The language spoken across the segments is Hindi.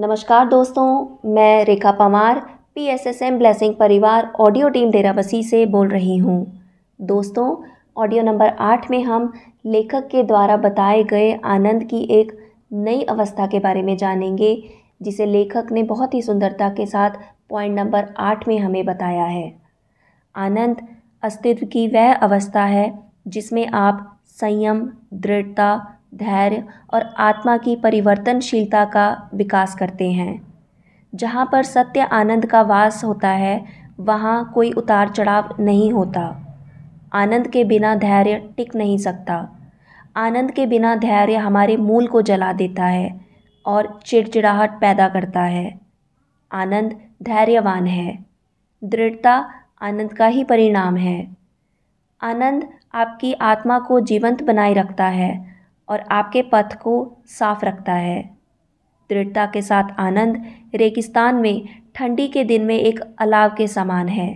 नमस्कार दोस्तों मैं Rekha Pamar P S S M blessing परिवार ऑडियो टीम डेराबसी से बोल रही हूँ दोस्तों ऑडियो नंबर आठ में हम लेखक के द्वारा बताए गए आनंद की एक नई अवस्था के बारे में जानेंगे जिसे लेखक ने बहुत ही सुंदरता के साथ पॉइंट नंबर आठ में हमें बताया है आनंद अस्तित्व की वह अवस्था है जिसमें आप संयम दृढ़ता धैर्य और आत्मा की परिवर्तनशीलता का विकास करते हैं जहाँ पर सत्य आनंद का वास होता है वहाँ कोई उतार चढ़ाव नहीं होता आनंद के बिना धैर्य टिक नहीं सकता आनंद के बिना धैर्य हमारे मूल को जला देता है और चिड़चिड़ाहट पैदा करता है आनंद धैर्यवान है दृढ़ता आनंद का ही परिणाम है आनंद आपकी आत्मा को जीवंत बनाए रखता है और आपके पथ को साफ रखता है दृढ़ता के साथ आनंद रेगिस्तान में ठंडी के दिन में एक अलाव के समान है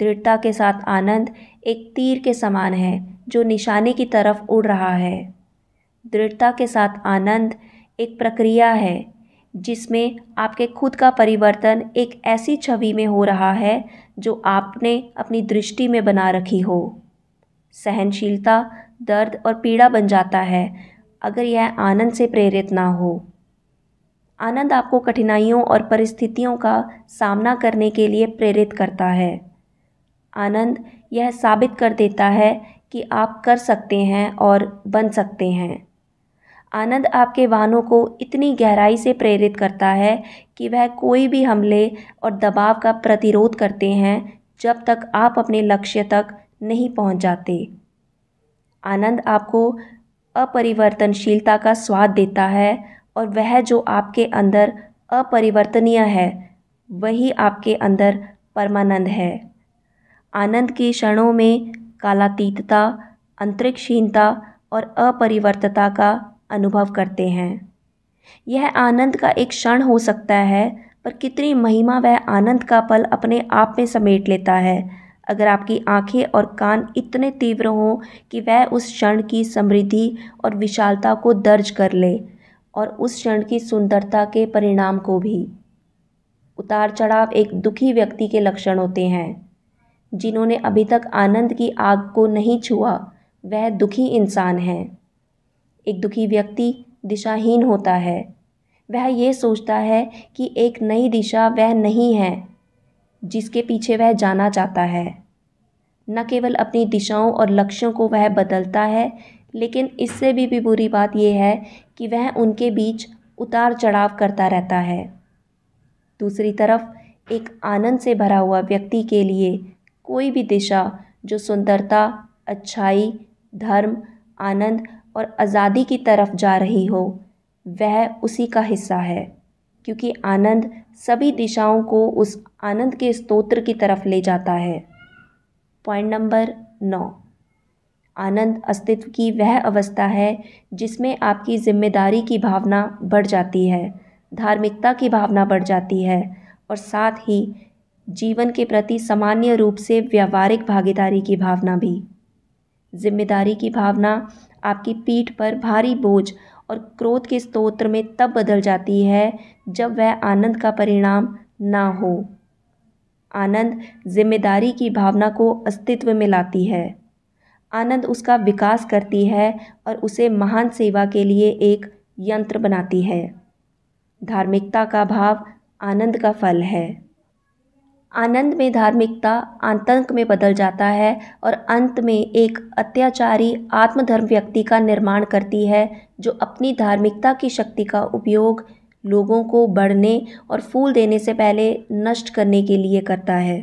दृढ़ता के साथ आनंद एक तीर के समान है जो निशाने की तरफ उड़ रहा है दृढ़ता के साथ आनंद एक प्रक्रिया है जिसमें आपके खुद का परिवर्तन एक ऐसी छवि में हो रहा है जो आपने अपनी दृष्टि में बना रखी हो सहनशीलता दर्द और पीड़ा बन जाता है अगर यह आनंद से प्रेरित ना हो आनंद आपको कठिनाइयों और परिस्थितियों का सामना करने के लिए प्रेरित करता है आनंद यह साबित कर देता है कि आप कर सकते हैं और बन सकते हैं आनंद आपके वाहनों को इतनी गहराई से प्रेरित करता है कि वह कोई भी हमले और दबाव का प्रतिरोध करते हैं जब तक आप अपने लक्ष्य तक नहीं पहुंच जाते आनंद आपको अपरिवर्तनशीलता का स्वाद देता है और वह जो आपके अंदर अपरिवर्तनीय है वही आपके अंदर परमानंद है आनंद के क्षणों में कालातीतता अंतरिक्षहीनता और अपरिवर्तता का अनुभव करते हैं यह आनंद का एक क्षण हो सकता है पर कितनी महिमा वह आनंद का पल अपने आप में समेट लेता है अगर आपकी आँखें और कान इतने तीव्र हों कि वह उस क्षण की समृद्धि और विशालता को दर्ज कर ले और उस क्षण की सुंदरता के परिणाम को भी उतार चढ़ाव एक दुखी व्यक्ति के लक्षण होते हैं जिन्होंने अभी तक आनंद की आग को नहीं छुआ वह दुखी इंसान है एक दुखी व्यक्ति दिशाहीन होता है वह ये सोचता है कि एक नई दिशा वह नहीं है जिसके पीछे वह जाना चाहता है न केवल अपनी दिशाओं और लक्ष्यों को वह बदलता है लेकिन इससे भी, भी बुरी बात यह है कि वह उनके बीच उतार चढ़ाव करता रहता है दूसरी तरफ एक आनंद से भरा हुआ व्यक्ति के लिए कोई भी दिशा जो सुंदरता अच्छाई धर्म आनंद और आज़ादी की तरफ जा रही हो वह उसी का हिस्सा है क्योंकि आनंद सभी दिशाओं को उस आनंद के स्तोत्र की तरफ ले जाता है पॉइंट नंबर नौ आनंद अस्तित्व की वह अवस्था है जिसमें आपकी जिम्मेदारी की भावना बढ़ जाती है धार्मिकता की भावना बढ़ जाती है और साथ ही जीवन के प्रति सामान्य रूप से व्यावहारिक भागीदारी की भावना भी जिम्मेदारी की भावना आपकी पीठ पर भारी बोझ और क्रोध के स्तोत्र में तब बदल जाती है जब वह आनंद का परिणाम ना हो आनंद जिम्मेदारी की भावना को अस्तित्व में लाती है आनंद उसका विकास करती है और उसे महान सेवा के लिए एक यंत्र बनाती है धार्मिकता का भाव आनंद का फल है आनंद में धार्मिकता आतंक में बदल जाता है और अंत में एक अत्याचारी आत्मधर्म व्यक्ति का निर्माण करती है जो अपनी धार्मिकता की शक्ति का उपयोग लोगों को बढ़ने और फूल देने से पहले नष्ट करने के लिए करता है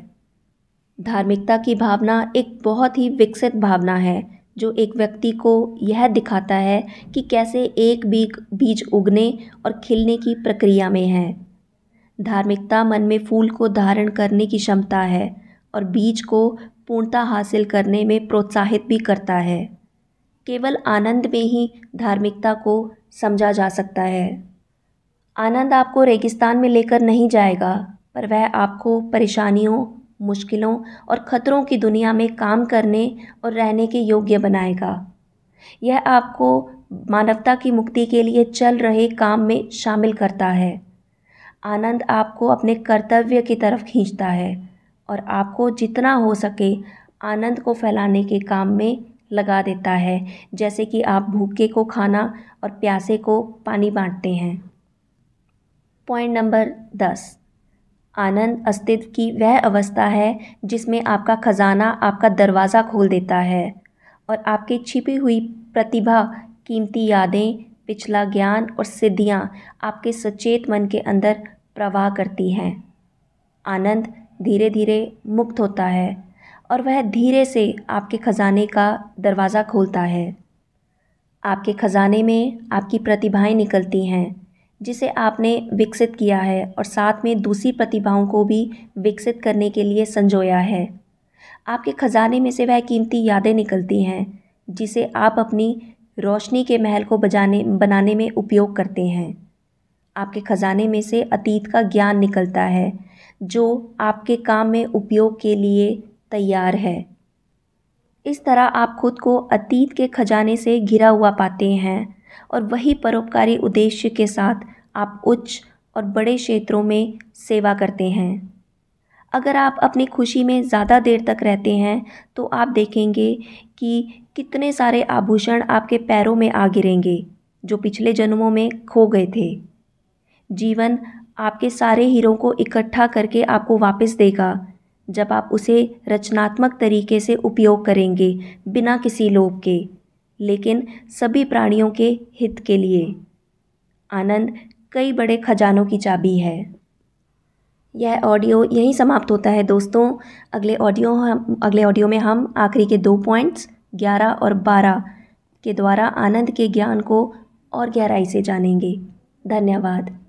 धार्मिकता की भावना एक बहुत ही विकसित भावना है जो एक व्यक्ति को यह दिखाता है कि कैसे एक बीज बीज उगने और खिलने की प्रक्रिया में है धार्मिकता मन में फूल को धारण करने की क्षमता है और बीज को पूर्णता हासिल करने में प्रोत्साहित भी करता है केवल आनंद में ही धार्मिकता को समझा जा सकता है आनंद आपको रेगिस्तान में लेकर नहीं जाएगा पर वह आपको परेशानियों मुश्किलों और ख़तरों की दुनिया में काम करने और रहने के योग्य बनाएगा यह आपको मानवता की मुक्ति के लिए चल रहे काम में शामिल करता है आनंद आपको अपने कर्तव्य की तरफ खींचता है और आपको जितना हो सके आनंद को फैलाने के काम में लगा देता है जैसे कि आप भूखे को खाना और प्यासे को पानी बांटते हैं पॉइंट नंबर दस आनंद अस्तित्व की वह अवस्था है जिसमें आपका खजाना आपका दरवाज़ा खोल देता है और आपकी छिपी हुई प्रतिभा कीमती यादें पिछला ज्ञान और सिद्धियाँ आपके सचेत मन के अंदर प्रवाह करती हैं आनंद धीरे धीरे मुक्त होता है और वह धीरे से आपके खजाने का दरवाज़ा खोलता है आपके खजाने में आपकी प्रतिभाएं निकलती हैं जिसे आपने विकसित किया है और साथ में दूसरी प्रतिभाओं को भी विकसित करने के लिए संजोया है आपके खजाने में से वह कीमती यादें निकलती हैं जिसे आप अपनी रोशनी के महल को बजाने बनाने में उपयोग करते हैं आपके खजाने में से अतीत का ज्ञान निकलता है जो आपके काम में उपयोग के लिए तैयार है इस तरह आप खुद को अतीत के खजाने से घिरा हुआ पाते हैं और वही परोपकारी उद्देश्य के साथ आप उच्च और बड़े क्षेत्रों में सेवा करते हैं अगर आप अपनी खुशी में ज़्यादा देर तक रहते हैं तो आप देखेंगे कि कितने सारे आभूषण आपके पैरों में आ गिरेंगे जो पिछले जन्मों में खो गए थे जीवन आपके सारे हीरो को इकट्ठा करके आपको वापस देगा जब आप उसे रचनात्मक तरीके से उपयोग करेंगे बिना किसी लोभ के लेकिन सभी प्राणियों के हित के लिए आनंद कई बड़े खजानों की चाबी है यह ऑडियो यहीं समाप्त होता है दोस्तों अगले ऑडियो हम अगले ऑडियो में हम आखिरी के दो पॉइंट्स ग्यारह और बारह के द्वारा आनंद के ज्ञान को और गहराई से जानेंगे धन्यवाद